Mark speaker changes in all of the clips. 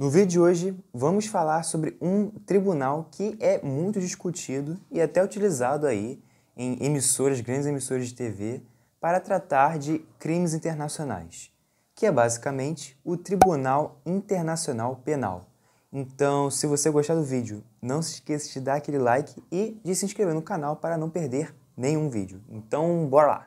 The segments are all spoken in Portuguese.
Speaker 1: No vídeo de hoje, vamos falar sobre um tribunal que é muito discutido e até utilizado aí em emissoras, grandes emissoras de TV, para tratar de crimes internacionais, que é basicamente o Tribunal Internacional Penal. Então, se você gostar do vídeo, não se esqueça de dar aquele like e de se inscrever no canal para não perder nenhum vídeo. Então, bora lá!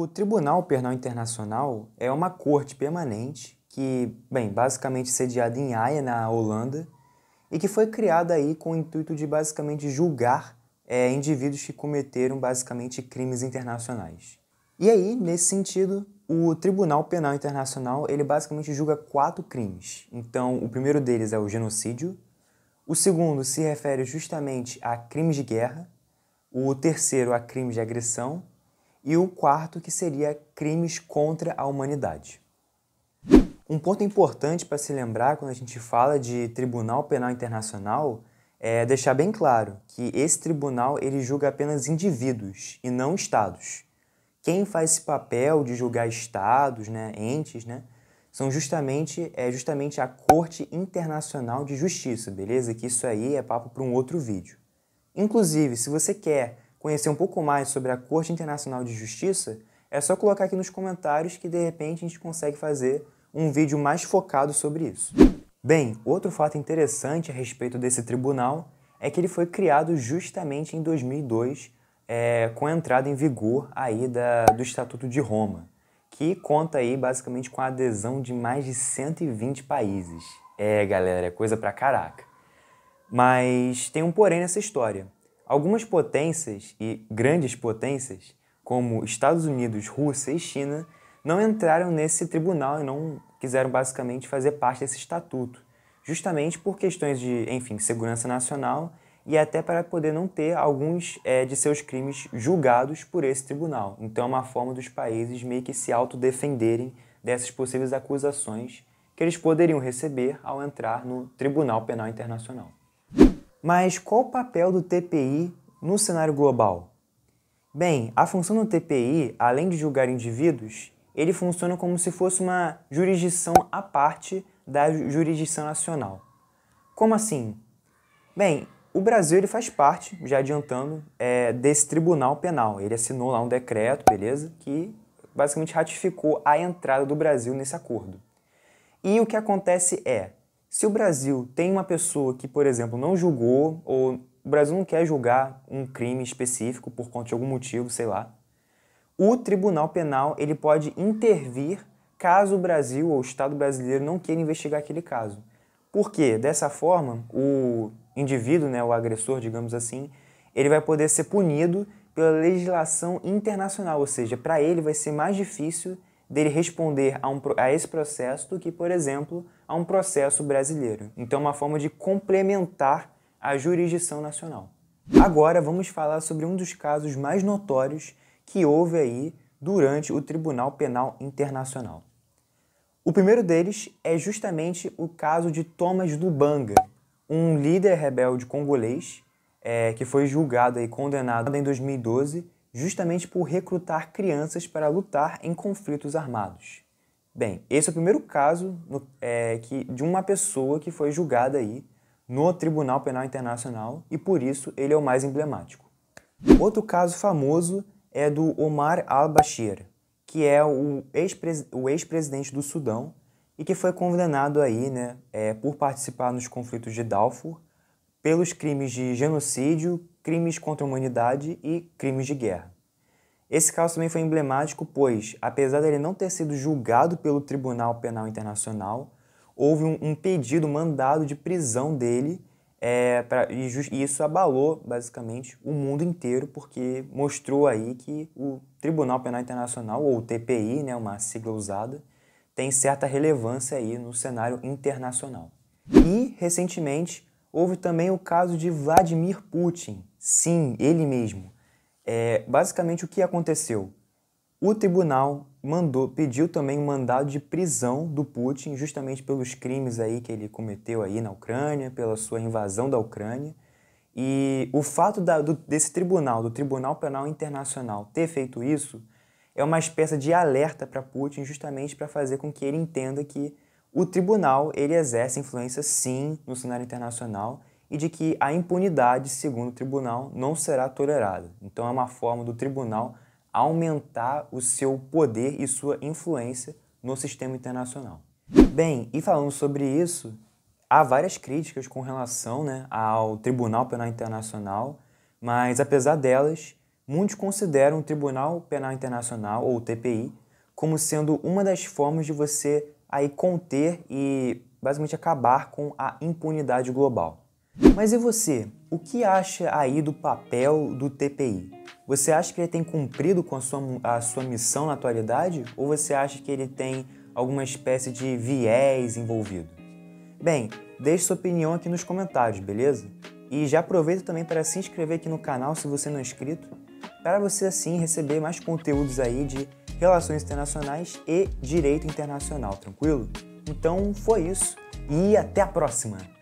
Speaker 1: O Tribunal Penal Internacional é uma corte permanente que, bem, basicamente sediada em Haia, na Holanda, e que foi criada aí com o intuito de basicamente julgar é, indivíduos que cometeram basicamente crimes internacionais. E aí, nesse sentido, o Tribunal Penal Internacional ele basicamente julga quatro crimes. Então, o primeiro deles é o genocídio, o segundo se refere justamente a crimes de guerra, o terceiro a crimes de agressão e o quarto, que seria crimes contra a humanidade. Um ponto importante para se lembrar quando a gente fala de Tribunal Penal Internacional é deixar bem claro que esse tribunal ele julga apenas indivíduos e não estados. Quem faz esse papel de julgar estados, né, entes, né, são justamente é justamente a Corte Internacional de Justiça, beleza? Que isso aí é papo para um outro vídeo. Inclusive, se você quer conhecer um pouco mais sobre a Corte Internacional de Justiça, é só colocar aqui nos comentários que de repente a gente consegue fazer um vídeo mais focado sobre isso. Bem, outro fato interessante a respeito desse tribunal é que ele foi criado justamente em 2002, é, com a entrada em vigor aí da, do Estatuto de Roma, que conta aí basicamente com a adesão de mais de 120 países. É, galera, é coisa pra caraca. Mas tem um porém nessa história. Algumas potências e grandes potências, como Estados Unidos, Rússia e China, não entraram nesse tribunal e não quiseram basicamente fazer parte desse estatuto, justamente por questões de, enfim, segurança nacional e até para poder não ter alguns é, de seus crimes julgados por esse tribunal. Então é uma forma dos países meio que se autodefenderem dessas possíveis acusações que eles poderiam receber ao entrar no Tribunal Penal Internacional. Mas qual o papel do TPI no cenário global? Bem, a função do TPI, além de julgar indivíduos, ele funciona como se fosse uma jurisdição à parte da jurisdição nacional. Como assim? Bem, o Brasil ele faz parte, já adiantando, é, desse tribunal penal. Ele assinou lá um decreto, beleza, que basicamente ratificou a entrada do Brasil nesse acordo. E o que acontece é, se o Brasil tem uma pessoa que, por exemplo, não julgou ou o Brasil não quer julgar um crime específico por conta de algum motivo, sei lá, o Tribunal Penal ele pode intervir caso o Brasil ou o Estado brasileiro não queira investigar aquele caso. Porque dessa forma o indivíduo, né, o agressor, digamos assim, ele vai poder ser punido pela legislação internacional, ou seja, para ele vai ser mais difícil dele responder a, um, a esse processo do que, por exemplo, a um processo brasileiro. Então, é uma forma de complementar a jurisdição nacional. Agora, vamos falar sobre um dos casos mais notórios que houve aí durante o Tribunal Penal Internacional. O primeiro deles é justamente o caso de Thomas Lubanga, um líder rebelde congolês é, que foi julgado e condenado em 2012 justamente por recrutar crianças para lutar em conflitos armados. Bem, esse é o primeiro caso no, é, que, de uma pessoa que foi julgada aí no Tribunal Penal Internacional e por isso ele é o mais emblemático. Outro caso famoso é do Omar al-Bashir, que é o ex-presidente ex do Sudão e que foi condenado aí, né, é, por participar nos conflitos de Darfur pelos crimes de genocídio, crimes contra a humanidade e crimes de guerra. Esse caso também foi emblemático, pois, apesar dele não ter sido julgado pelo Tribunal Penal Internacional, houve um, um pedido, mandado de prisão dele, é, pra, e, e isso abalou basicamente o mundo inteiro, porque mostrou aí que o Tribunal Penal Internacional, ou TPI, né, uma sigla usada, tem certa relevância aí no cenário internacional. E, recentemente, houve também o caso de Vladimir Putin, Sim, ele mesmo. É, basicamente, o que aconteceu? O tribunal mandou, pediu também um mandado de prisão do Putin, justamente pelos crimes aí que ele cometeu aí na Ucrânia, pela sua invasão da Ucrânia. E o fato da, do, desse tribunal, do Tribunal Penal Internacional, ter feito isso é uma espécie de alerta para Putin, justamente para fazer com que ele entenda que o tribunal ele exerce influência sim no cenário internacional e de que a impunidade, segundo o tribunal, não será tolerada. Então é uma forma do tribunal aumentar o seu poder e sua influência no sistema internacional. Bem, e falando sobre isso, há várias críticas com relação né, ao Tribunal Penal Internacional, mas apesar delas, muitos consideram o Tribunal Penal Internacional, ou TPI, como sendo uma das formas de você aí conter e basicamente acabar com a impunidade global. Mas e você? O que acha aí do papel do TPI? Você acha que ele tem cumprido com a sua, a sua missão na atualidade? Ou você acha que ele tem alguma espécie de viés envolvido? Bem, deixe sua opinião aqui nos comentários, beleza? E já aproveita também para se inscrever aqui no canal se você não é inscrito, para você assim receber mais conteúdos aí de relações internacionais e direito internacional, tranquilo? Então foi isso e até a próxima!